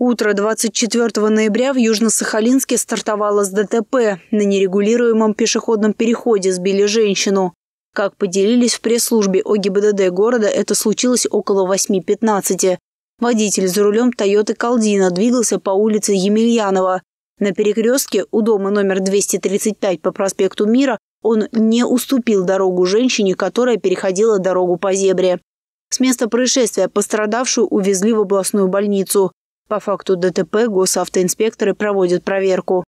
Утро 24 ноября в Южно-Сахалинске стартовало с ДТП. На нерегулируемом пешеходном переходе сбили женщину. Как поделились в пресс-службе ОГИБДД города, это случилось около 8.15. Водитель за рулем Тойоты Калдина двигался по улице Емельянова. На перекрестке у дома номер 235 по проспекту Мира он не уступил дорогу женщине, которая переходила дорогу по зебре. С места происшествия пострадавшую увезли в областную больницу. По факту ДТП госавтоинспекторы проводят проверку.